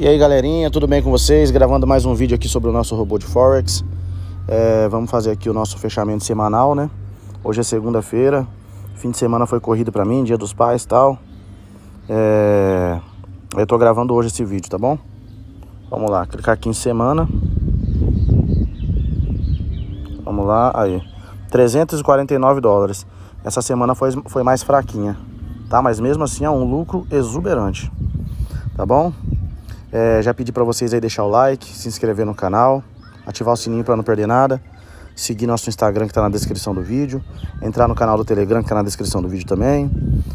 E aí galerinha, tudo bem com vocês? Gravando mais um vídeo aqui sobre o nosso robô de Forex é, Vamos fazer aqui o nosso fechamento semanal, né? Hoje é segunda-feira, fim de semana foi corrido pra mim, dia dos pais e tal é, Eu tô gravando hoje esse vídeo, tá bom? Vamos lá, clicar aqui em semana Vamos lá, aí 349 dólares Essa semana foi, foi mais fraquinha, tá? Mas mesmo assim é um lucro exuberante Tá bom? É, já pedi para vocês aí deixar o like, se inscrever no canal, ativar o sininho para não perder nada, seguir nosso Instagram que está na descrição do vídeo, entrar no canal do Telegram que está na descrição do vídeo também.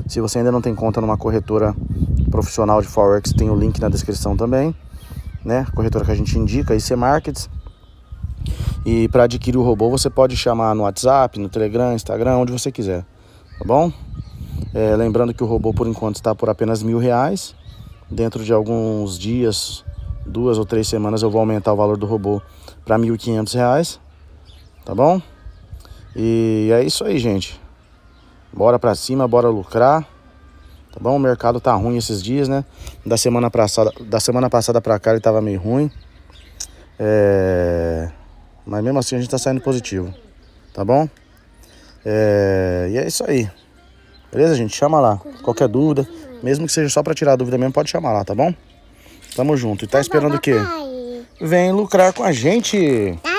Se você ainda não tem conta numa corretora profissional de Forex, tem o link na descrição também, né? Corretora que a gente indica, IC Markets. E para adquirir o robô, você pode chamar no WhatsApp, no Telegram, Instagram, onde você quiser, tá bom? É, lembrando que o robô, por enquanto, está por apenas mil reais. Dentro de alguns dias, duas ou três semanas, eu vou aumentar o valor do robô para R$ 1.500, tá bom? E é isso aí, gente. Bora pra cima, bora lucrar. Tá bom? O mercado tá ruim esses dias, né? Da semana passada, da semana passada pra cá ele tava meio ruim. É... Mas mesmo assim a gente tá saindo positivo. Tá bom? É... E é isso aí. Beleza, gente? Chama lá. Qualquer dúvida. Mesmo que seja só pra tirar dúvida mesmo, pode chamar lá, tá bom? Tamo junto. E tá esperando o quê? Vem lucrar com a gente. Tá.